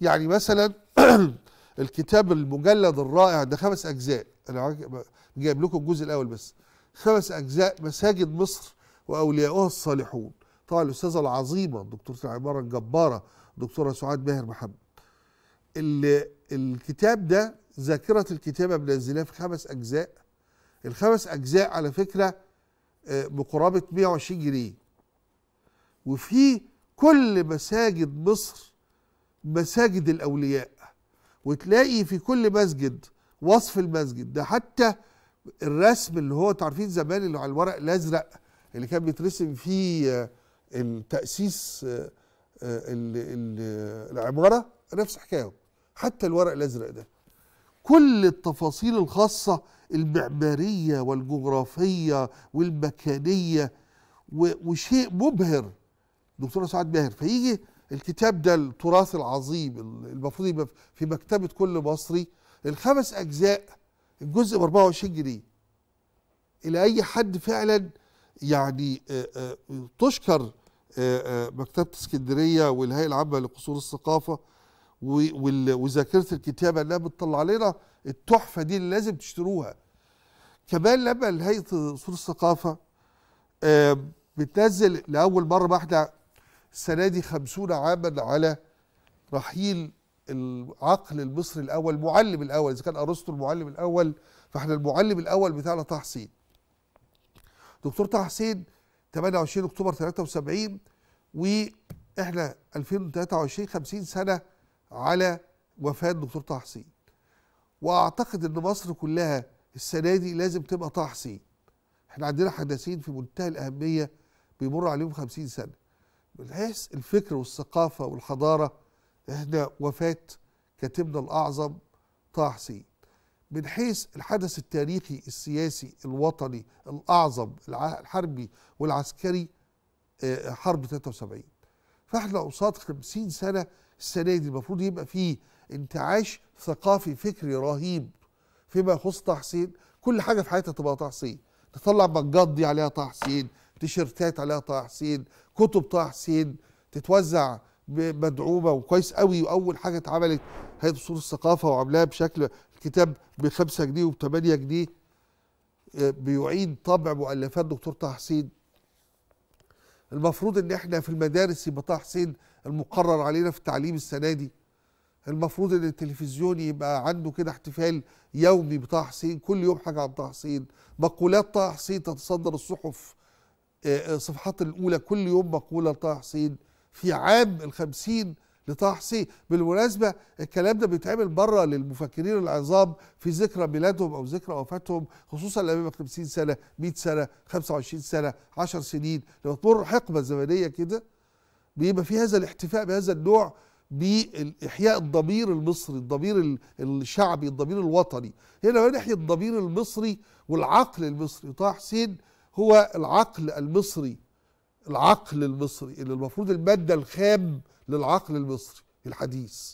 يعني مثلا الكتاب المجلد الرائع ده خمس اجزاء انا جايب لكم الجزء الاول بس خمس اجزاء مساجد مصر واولياؤها الصالحون طبعا الاستاذه العظيمه الدكتوره العماره الجباره دكتوره سعاد ماهر محمد الكتاب ده ذاكره الكتابه منزلاه في خمس اجزاء الخمس اجزاء على فكره آه، بقرابه 120 جنيه وفي كل مساجد مصر مساجد الاولياء وتلاقي في كل مسجد وصف المسجد ده حتى الرسم اللي هو تعرفين زمان اللي على الورق الازرق اللي كان بيترسم فيه آه، التاسيس آه، آه، العماره نفس حكايه حتى الورق الازرق ده كل التفاصيل الخاصه المعماريه والجغرافيه والمكانيه وشيء مبهر دكتوره سعاد ماهر فيجي الكتاب ده التراث العظيم المفروض يبقى في مكتبه كل مصري الخمس اجزاء الجزء ب 24 جنيه الى اي حد فعلا يعني تشكر مكتبه اسكندريه والهيئه العامه لقصور الثقافه وذاكره الكتابه انها بتطلع لنا التحفه دي اللي لازم تشتروها كمان لما هيئه قصور الثقافه بتنزل لاول مره ما احنا السنة دي خمسون عاما على رحيل العقل المصري الأول المعلم الأول إذا كان أرسطو المعلم الأول فإحنا المعلم الأول بتاعنا طه حسين دكتور طه حسين 28 أكتوبر 73 وإحنا 2023 50 سنة على وفاة دكتور طه حسين وأعتقد إن مصر كلها السنة دي لازم تبقى طه حسين احنا عندنا حداثين في منتهى الأهمية بيمر عليهم 50 سنة بالحيث الفكر والثقافة والحضارة إحنا وفاة كاتبنا الأعظم طه حسين من حيث الحدث التاريخي السياسي الوطني الأعظم الحربي والعسكري آه، حرب 73 فإحنا قصاد 50 سنة السنة دي المفروض يبقى فيه انتعاش ثقافي فكري رهيب فيما يخص طه حسين كل حاجة في حياتها تبقى طه حسين تطلع مجات دي عليها طه حسين تيشرتات عليها طه حسين كتب طه حسين تتوزع مدعومه وكويس قوي واول حاجه اتعملت هيئه اصول الثقافه وعاملاها بشكل الكتاب ب 5 جنيه وب 8 جنيه آه، بيعيد طبع مؤلفات دكتور طه حسين المفروض ان احنا في المدارس يبقى طه حسين المقرر علينا في التعليم السنه دي المفروض ان التلفزيون يبقى عنده كده احتفال يومي بطه حسين كل يوم حاجه عن طه حسين مقولات طه حسين تتصدر الصحف آه، آه، صفحات الأولى كل يوم مقولة لطه حسين في عام الخمسين لطه حسين بالمناسبة الكلام ده بيتعمل بره للمفكرين العظام في ذكرى ميلادهم أو ذكرى وفاتهم خصوصا لما يبقى 50 سنة 100 سنة 25 سنة 10 سنين لما تمر حقبة زمنية كده بيبقى في هذا الاحتفاء بهذا النوع بإحياء الضمير المصري الضمير الشعبي الضمير الوطني هنا بنحيي الضمير المصري والعقل المصري طه حسين هو العقل المصري العقل المصري اللي المفروض المادة الخام للعقل المصري الحديث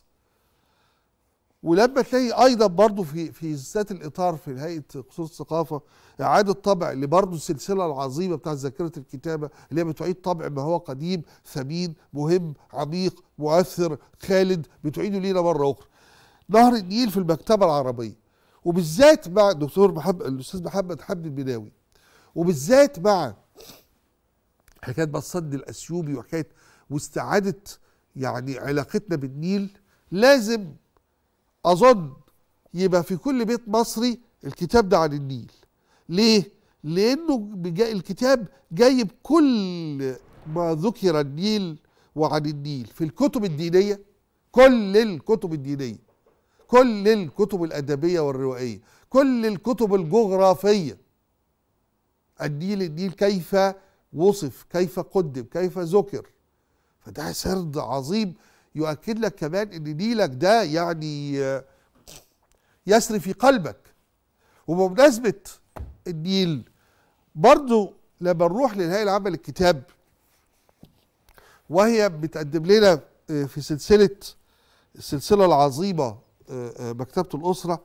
ولما تلاقي ايضا برضه في في ذات الاطار في هيئه قصور الثقافه اعاده طبع اللي برضو السلسله العظيمه بتاعت ذاكره الكتابه اللي هي بتعيد طبع ما هو قديم ثمين مهم عميق مؤثر خالد بتعيده لينا مره اخرى. نهر النيل في المكتبه العربيه وبالذات مع الدكتور محمد الاستاذ محمد حمدي البناوي وبالذات مع حكايه بقى السد الاثيوبي وحكايه واستعاده يعني علاقتنا بالنيل لازم اظن يبقى في كل بيت مصري الكتاب ده عن النيل ليه لانه الكتاب جايب كل ما ذكر النيل وعن النيل في الكتب الدينيه كل الكتب الدينيه كل الكتب الادبيه والروائيه كل الكتب الجغرافيه الديل الديل كيف وصف كيف قدم كيف ذكر فده سرد عظيم يؤكد لك كمان ان ديلك ده يعني آه، يسري في قلبك وبمناسبة الديل برضو لما نروح للهيئة العامة للكتاب وهي بتقدم لنا آه، في سلسلة السلسلة العظيمة آه، مكتبة الأسرة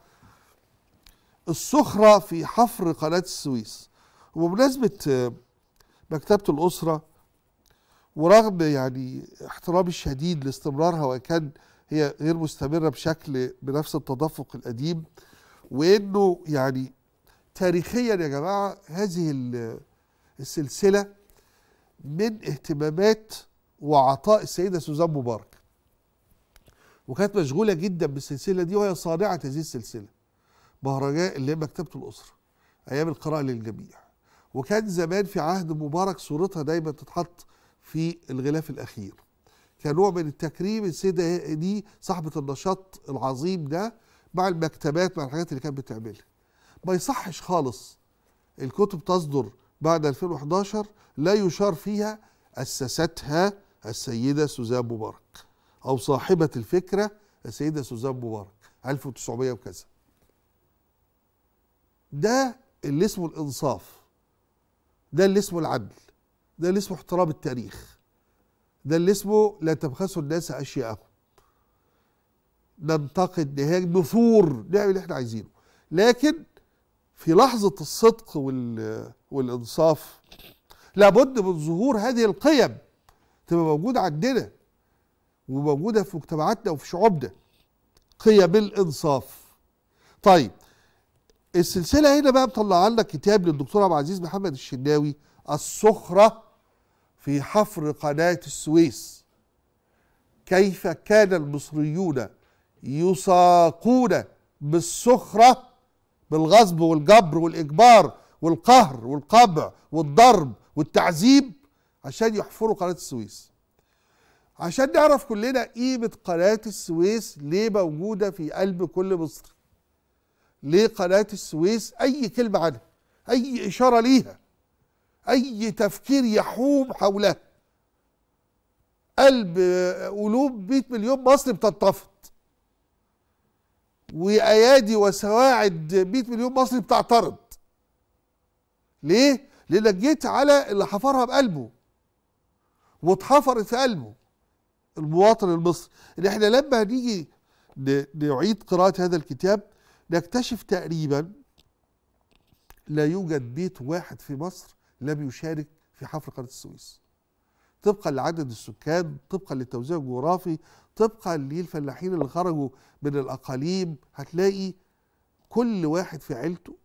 السخرة في حفر قناة السويس وبمناسبة مكتبة الأسرة ورغم يعني احترامي الشديد لاستمرارها وإن كان هي غير مستمرة بشكل بنفس التدفق القديم وإنه يعني تاريخيا يا جماعة هذه السلسلة من اهتمامات وعطاء السيدة سوزان مبارك وكانت مشغولة جدا بالسلسلة دي وهي صانعة هذه السلسلة مهرجان اللي هي مكتبة الأسرة أيام القراءة للجميع وكان زمان في عهد مبارك صورتها دايما تتحط في الغلاف الأخير كنوع من التكريم السيدة دي صاحبة النشاط العظيم ده مع المكتبات مع الحاجات اللي كانت بتعملها ما يصحش خالص الكتب تصدر بعد 2011 لا يشار فيها أسستها السيدة سوزان مبارك أو صاحبة الفكرة السيدة سوزان مبارك 1900 وكذا ده اللي اسمه الإنصاف ده اللي اسمه العدل ده اللي اسمه احترام التاريخ ده اللي اسمه لا تبخسوا الناس اشياءهم ننتقد نهاج نثور نعمل اللي احنا عايزينه لكن في لحظة الصدق وال... والإنصاف لابد من ظهور هذه القيم تبقى موجودة عندنا وموجودة في مجتمعاتنا وفي شعوبنا قيم الإنصاف طيب السلسله هنا بقى مطلع لك كتاب للدكتور عبد العزيز محمد الشناوي السخره في حفر قناه السويس كيف كان المصريون يساقون بالسخره بالغصب والجبر والاجبار والقهر والقمع والضرب والتعذيب عشان يحفروا قناه السويس عشان نعرف كلنا قيمه قناه السويس ليه موجوده في قلب كل مصري لقناة السويس أي كلمة عنها أي إشارة ليها أي تفكير يحوم حولها قلب قلوب 100 مليون مصري بتنتفض وأيادي وسواعد 100 مليون مصري بتعترض ليه؟ لأنك جيت على اللي حفرها بقلبه واتحفرت في قلبه المواطن المصري إن احنا لما هنيجي نعيد قراءة هذا الكتاب نكتشف تقريبا لا يوجد بيت واحد في مصر لم يشارك في حفر قناة السويس طبقا لعدد السكان طبقا للتوزيع الجغرافي طبقا للفلاحين اللي خرجوا من الأقاليم هتلاقي كل واحد في عيلته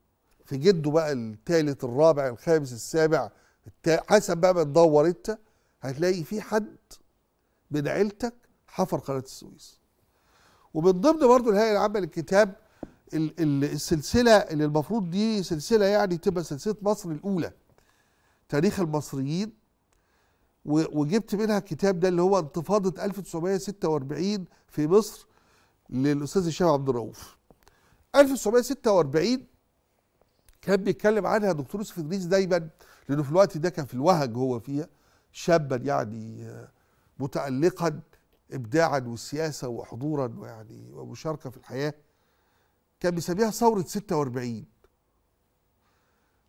في جده بقى الثالث الرابع الخامس السابع حسب بقى ما تدور انت هتلاقي في حد من عيلتك حفر قناة السويس ومن ضمن برضه الهيئة العامة للكتاب السلسله اللي المفروض دي سلسله يعني تبقى سلسله مصر الاولى تاريخ المصريين وجبت منها الكتاب ده اللي هو انتفاضه 1946 في مصر للاستاذ هشام عبد الرؤوف 1946 كان بيتكلم عنها دكتور يوسف ادريس دايما لانه في الوقت ده كان في الوهج هو فيها شابا يعني متالقا ابداعا وسياسه وحضورا ويعني ومشاركه في الحياه كان بيسميها ثورة 46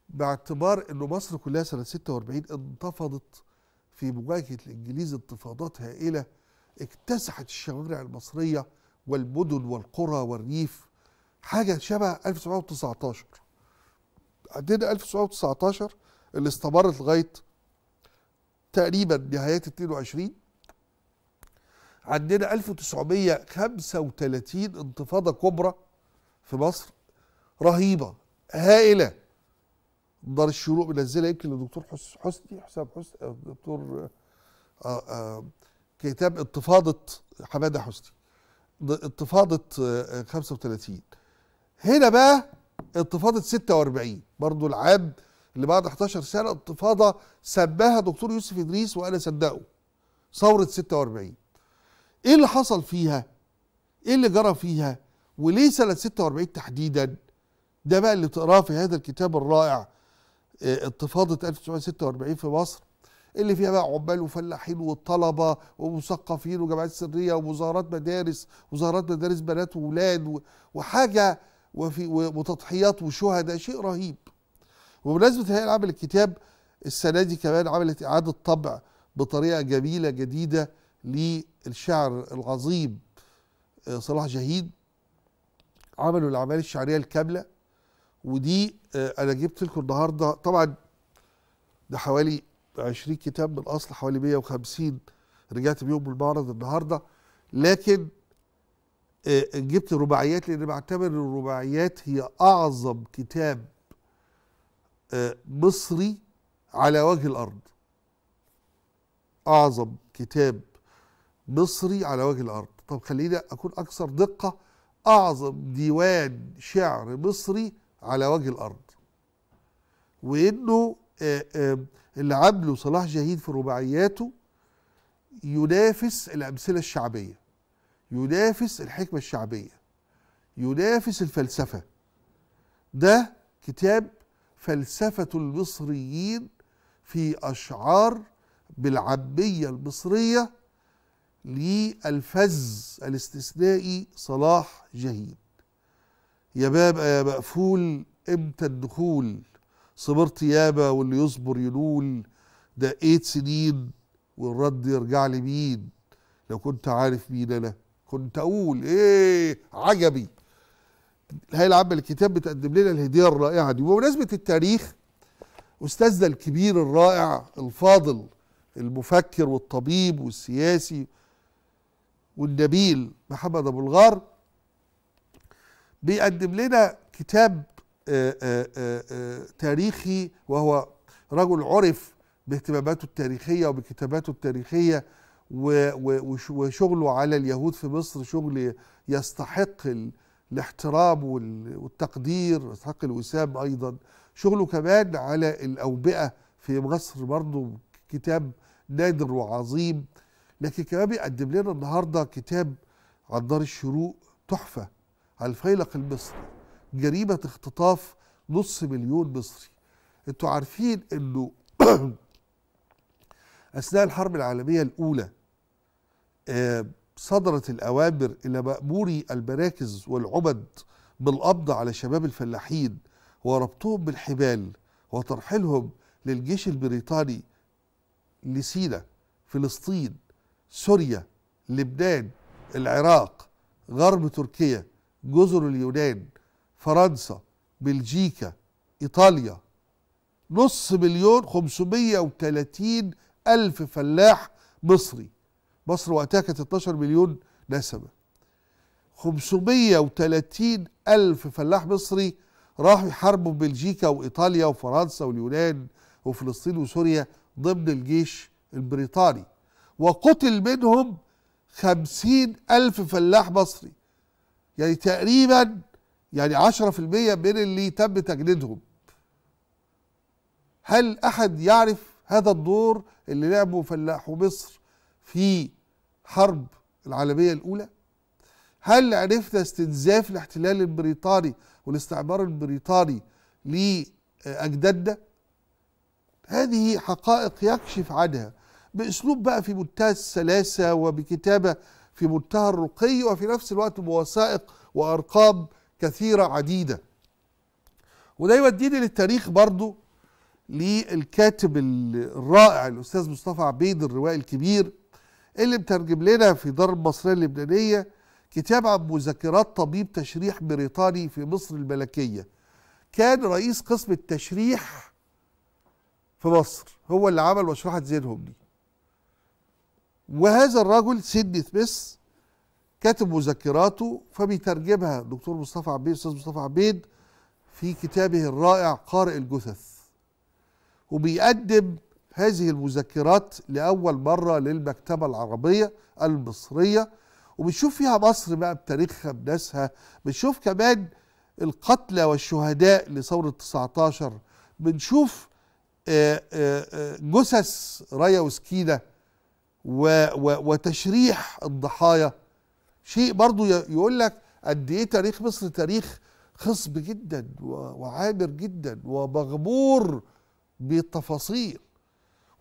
باعتبار انه مصر كلها سنة 46 انتفضت في مواجهة الانجليز انتفاضات هائلة اكتسحت الشوارع المصرية والمدن والقرى والريف حاجة شبه 1919 عندنا 1919 اللي استمرت لغاية تقريبا نهايات 22 عندنا 1935 انتفاضة كبرى في مصر رهيبه هائله دار الشروق منزله يمكن للدكتور حسني حسام حسني الدكتور آه، آه، آه، كتاب انتفاضه حماده حسني انتفاضه 35 هنا بقى انتفاضه 46 برضه العام اللي بعد 11 سنه انتفاضه سماها دكتور يوسف ادريس وانا صدقه ثوره 46 ايه اللي حصل فيها؟ ايه اللي جرى فيها؟ وليه سنة 46 تحديدا ده بقى اللي تقراه في هذا الكتاب الرائع انتفاضة آه، 1946 في مصر اللي فيها بقى عمال وفلاحين والطلبة ومثقفين وجامعات سرية ومظاهرات مدارس وظاهرات مدارس بنات وولاد وحاجة وفي وتضحيات وشهداء شيء رهيب وبمناسبة هي العمل الكتاب السنة دي كمان عملت إعادة طبع بطريقة جميلة جديدة للشعر العظيم آه، صلاح جهيد عملوا الاعمال الشعريه الكامله ودي آه، انا جبت لكم النهارده طبعا ده حوالي 20 كتاب من الاصل حوالي 150 رجعت بيهم المعرض النهارده لكن آه، جبت رباعيات لان بعتبر الرباعيات هي اعظم كتاب آه، مصري على وجه الارض اعظم كتاب مصري على وجه الارض طب خلينا اكون اكثر دقه أعظم ديوان شعر مصري على وجه الأرض وإنه آه، آه، اللي عامله صلاح جاهين في رباعياته ينافس الأمثلة الشعبية ينافس الحكمة الشعبية ينافس الفلسفة ده كتاب فلسفة المصريين في أشعار بالعبية المصرية للفز الاستثنائي صلاح جهيد يا باب يا مقفول امتى الدخول صبرت يابا واللي يصبر ينول دقيت سنين والرد يرجع لي مين لو كنت عارف مين انا كنت اقول ايه عجبي الهيئه العامه للكتاب بتقدم لنا الهديه الرائعه دي وبمناسبه التاريخ استاذنا الكبير الرائع الفاضل المفكر والطبيب والسياسي والنبيل محمد ابو الغار بيقدم لنا كتاب آآ آه، آآ آه، آه، تاريخي وهو رجل عرف باهتماماته التاريخيه وبكتاباته التاريخيه وشغله على اليهود في مصر شغل يستحق الاحترام والتقدير يستحق الوسام ايضا شغله كمان على الاوبئه في مصر برضه كتاب نادر وعظيم لكن كمان بيقدم لنا النهارده كتاب عن دار الشروق تحفه على الفيلق المصري جريمه اختطاف نص مليون مصري انتوا عارفين انه اثناء الحرب العالميه الاولى آه، صدرت الاوامر الى ماموري المراكز والعبد بالقبض على شباب الفلاحين وربطهم بالحبال وترحيلهم للجيش البريطاني لسينا فلسطين سوريا لبنان العراق غرب تركيا جزر اليونان فرنسا بلجيكا إيطاليا نص مليون خمسمية وتلاتين ألف فلاح مصري مصر وقتها كانت 12 مليون نسمة 530 ألف فلاح مصري راحوا يحاربوا بلجيكا وإيطاليا وفرنسا واليونان وفلسطين وسوريا ضمن الجيش البريطاني وقتل منهم خمسين ألف فلاح مصري يعني تقريبا يعني عشرة في المية من اللي تم تجنيدهم هل أحد يعرف هذا الدور اللي لعبه فلاحو مصر في حرب العالمية الأولى؟ هل عرفنا استنزاف الاحتلال البريطاني والاستعمار البريطاني لأجدادنا؟ هذه حقائق يكشف عنها باسلوب بقى في منتهى السلاسه وبكتابه في منتهى الرقي وفي نفس الوقت بوثائق وارقام كثيره عديده وده يوديني للتاريخ برضو للكاتب الرائع الاستاذ مصطفى عبيد الروائي الكبير اللي مترجم لنا في دار المصريه اللبنانيه كتاب عن مذكرات طبيب تشريح بريطاني في مصر الملكيه كان رئيس قسم التشريح في مصر هو اللي عمل مشروحة زين دي وهذا الرجل سيدني سميث كاتب مذكراته فبيترجمها دكتور مصطفى عبيد استاذ مصطفى عبيد في كتابه الرائع قارئ الجثث وبيقدم هذه المذكرات لاول مره للمكتبه العربيه المصريه وبنشوف فيها مصر بقى بتاريخها بناسها بنشوف كمان القتلى والشهداء لثوره 19 بنشوف آه، آه، آه، جثث رايا وسكينه و و وتشريح الضحايا شيء برضو يقول لك قد ايه تاريخ مصر تاريخ خصب جدا وعابر جدا ومغمور بالتفاصيل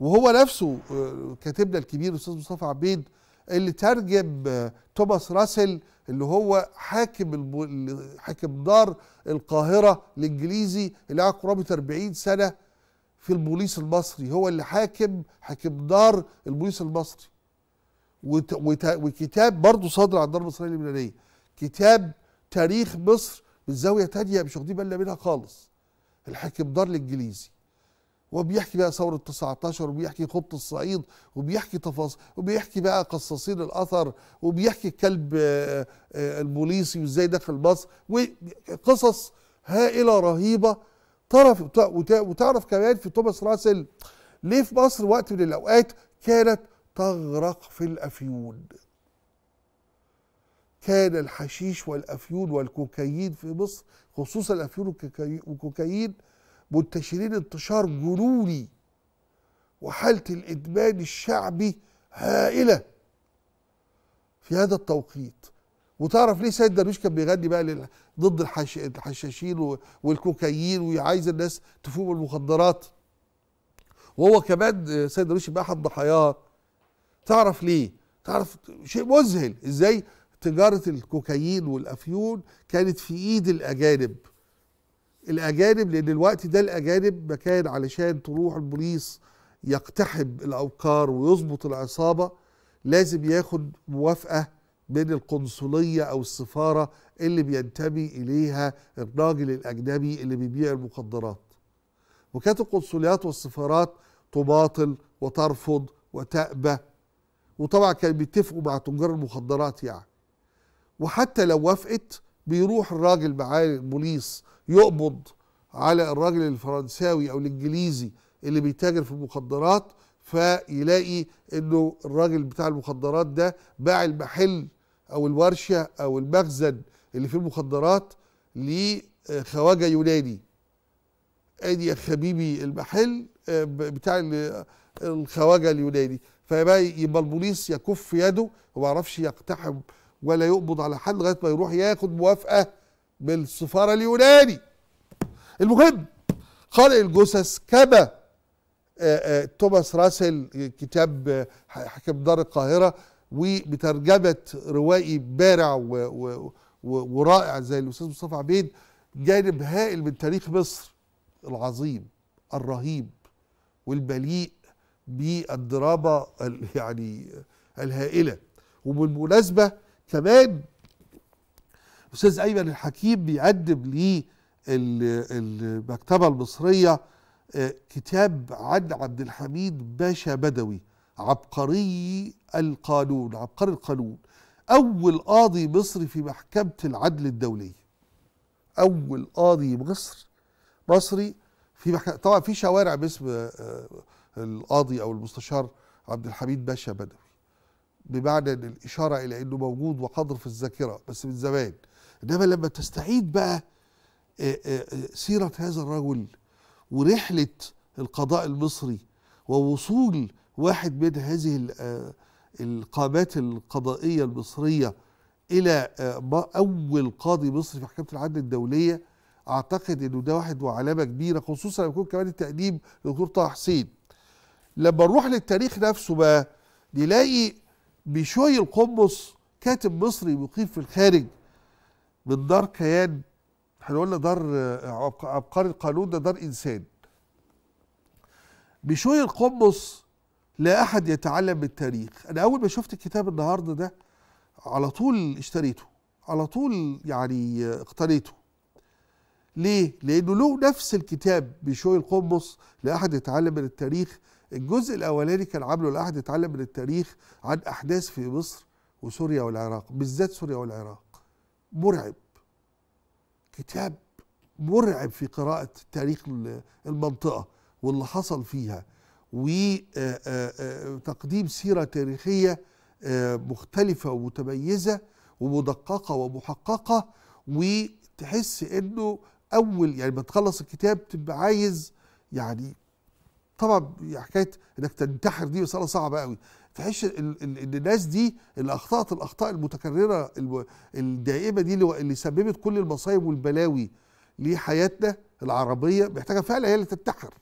وهو نفسه آه، كاتبنا الكبير الاستاذ مصطفى عبيد اللي ترجم آه، توماس راسل اللي هو حاكم حاكم دار القاهره الانجليزي اللي قعد قرابه 40 سنه في البوليس المصري هو اللي حاكم حاكم دار البوليس المصري وكتاب برضه صادر عن الدار المصريه اللبنانيه كتاب تاريخ مصر من زاويه تانية مش واخدين بالنا منها خالص الحاكم دار الانجليزي وبيحكي بقى ثورة 19 وبيحكي خط الصعيد وبيحكي تفاصيل وبيحكي بقى قصاصين الأثر وبيحكي الكلب البوليسي آه، آه، وازاي دخل مصر وقصص هائلة رهيبة تعرف وتعرف كمان في توماس راسل ليه في مصر وقت من الاوقات كانت تغرق في الافيون كان الحشيش والافيون والكوكايين في مصر خصوصا الافيون والكوكايين منتشرين انتشار جنوني وحاله الادمان الشعبي هائله في هذا التوقيت وتعرف ليه سيد درويش كان بيغني بقى ضد الحش... الحشاشين والكوكايين وعايز الناس تفوق المخدرات وهو كمان آه، سيد درويش بقى احد ضحاياه تعرف ليه تعرف شيء مذهل ازاي تجاره الكوكايين والافيون كانت في ايد الاجانب الاجانب لان الوقت ده الاجانب مكان علشان تروح البوليس يقتحم الاوكار ويظبط العصابه لازم ياخد موافقه من القنصلية أو السفارة اللي بينتمي إليها الراجل الأجنبي اللي بيبيع المخدرات وكانت القنصليات والسفارات تباطل وترفض وتأبى وطبعا كان بيتفقوا مع تجار المخدرات يعني وحتى لو وافقت بيروح الراجل معاه البوليس يقبض على الراجل الفرنساوي او الانجليزي اللي بيتاجر في المخدرات فيلاقي انه الراجل بتاع المخدرات ده باع المحل او الورشه او المخزن اللي فيه المخدرات لخواجه يوناني ادي يا حبيبي المحل آه، بتاع الخواجه اليوناني فيبقى يبقى البوليس يكف يده وما يعرفش يقتحم ولا يقبض على حد لغايه ما يروح ياخد موافقه من السفاره اليوناني المهم خلق الجثث كما آه، آه، توماس راسل كتاب حكم دار القاهره وبترجمه روائي بارع و و ورائع زي الاستاذ مصطفى عبيد جانب هائل من تاريخ مصر العظيم الرهيب والمليء بالدراما يعني الهائله وبالمناسبه كمان استاذ ايمن الحكيم بيقدم لي المكتبه المصريه آه، كتاب عن عبد الحميد باشا بدوي عبقري القانون عبقري القانون أول قاضي مصري في محكمة العدل الدولية أول قاضي مصر مصري في محكمة طبعا في شوارع باسم آه، آه، القاضي أو المستشار عبد الحميد باشا بدوي بمعنى ان الاشاره الى انه موجود وحاضر في الذاكره بس من زمان انما لما تستعيد بقى آه، سيره هذا الرجل ورحله القضاء المصري ووصول واحد من هذه آه، القامات القضائية المصرية إلى آه، أول قاضي مصري في محكمة العدل الدولية أعتقد إنه ده واحد وعلامة كبيرة خصوصا لما يكون كمان التقديم للدكتور طه حسين لما نروح للتاريخ نفسه بقى نلاقي بشوي القمص كاتب مصري مقيم في الخارج من دار كيان احنا قلنا دار عبقري آه، القانون ده دار انسان بشوي القمص لا احد يتعلم بالتاريخ انا اول ما شفت الكتاب النهارده ده على طول اشتريته على طول يعني اقتنيته ليه لانه له نفس الكتاب بشوي القمص لا احد يتعلم من التاريخ الجزء الاولاني كان عامله لا احد يتعلم من التاريخ عن احداث في مصر وسوريا والعراق بالذات سوريا والعراق مرعب كتاب مرعب في قراءة تاريخ المنطقة واللي حصل فيها وتقديم سيرة تاريخية آه، مختلفة ومتميزة ومدققة ومحققة وتحس انه اول يعني ما تخلص الكتاب تبقى عايز يعني طبعا يعني حكايه انك تنتحر دي مساله صعبه قوي تحس ان الناس دي اللي اخطات الاخطاء المتكرره الدائمه دي اللي سببت كل المصايب والبلاوي لحياتنا العربيه محتاجه فعلا هي اللي تنتحر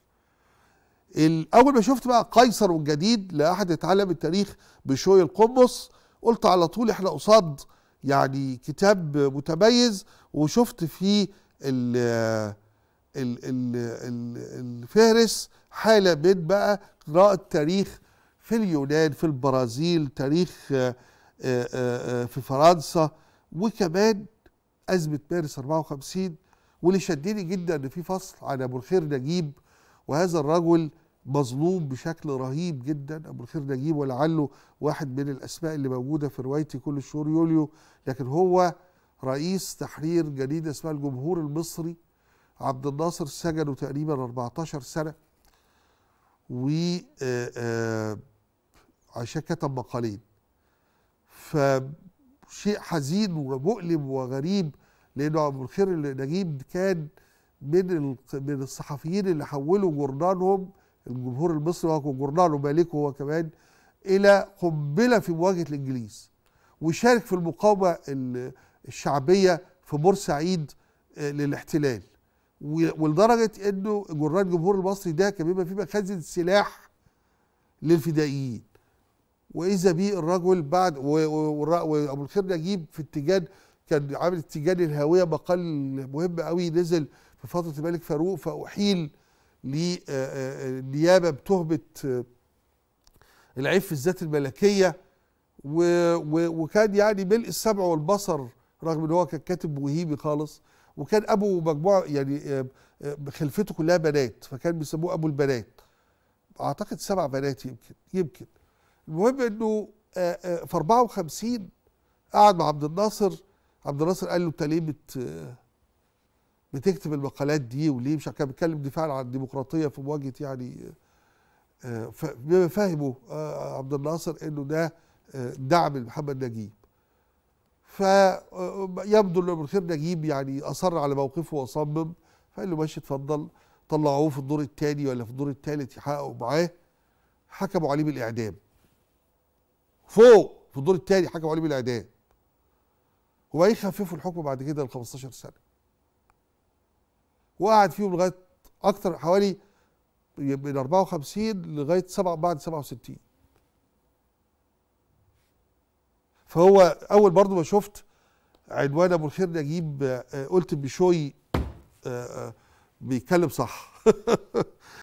اول ما شفت بقى قيصر والجديد لاحد يتعلم التاريخ بشوي القمص قلت على طول احنا قصاد يعني كتاب متميز وشفت فيه الفهرس حاله من بقى قراءه تاريخ في اليونان في البرازيل تاريخ آه، آه، آه، في فرنسا وكمان ازمه مارس 54 واللي شدني جدا ان في فصل على الخير نجيب وهذا الرجل مظلوم بشكل رهيب جدا ابو الخير نجيب ولعله واحد من الاسماء اللي موجوده في روايتي كل شهور يوليو لكن هو رئيس تحرير جريده اسمها الجمهور المصري عبد الناصر سجنه تقريبا 14 سنه و آه، آه، عشان كتب مقالين فشيء حزين ومؤلم وغريب لانه ابو الخير نجيب كان من من الصحفيين اللي حولوا جورنالهم الجمهور المصري وهو جورنال مالكه هو كمان الى قنبله في مواجهه الانجليز وشارك في المقاومه الشعبيه في بورسعيد آه، للاحتلال ولدرجه انه جورنال الجمهور المصري ده كان بيبقى فيه مخازن سلاح للفدائيين واذا بيه الرجل بعد وابو الخير نجيب في التيجان كان عامل التيجان الهاويه مقال مهم قوي نزل فترة الملك فاروق فأحيل للنيابة آه، آه، بتهمة آه، العف الذات الملكية وكان يعني ملء السمع والبصر رغم ان هو كان كاتب وهيبي خالص وكان ابو مجموعه يعني خلفته كلها بنات فكان بيسموه ابو البنات اعتقد سبع بنات يمكن يمكن المهم انه في 54 قعد مع عبد الناصر عبد الناصر قال له انت ليه بتكتب المقالات دي وليه مش كان بيتكلم دفاعا عن الديمقراطيه في مواجهه يعني آه، بما فهمه آه، عبد الناصر انه ده آه، دعم لمحمد نجيب فيبدو ان الخير نجيب يعني اصر على موقفه وصمم فقال له ماشي اتفضل طلعوه في الدور الثاني ولا في الدور الثالث يحققوا معاه حكموا عليه بالاعدام فوق في الدور الثاني حكموا عليه بالاعدام وبعدين خففوا الحكم بعد كده ل 15 سنه وقعد فيهم لغايه اكتر حوالي من 54 لغايه سبعة بعد 67 فهو اول برضه ما شفت عنوان ابو الخير نجيب آه، قلت بشوي آه، آه، بيتكلم صح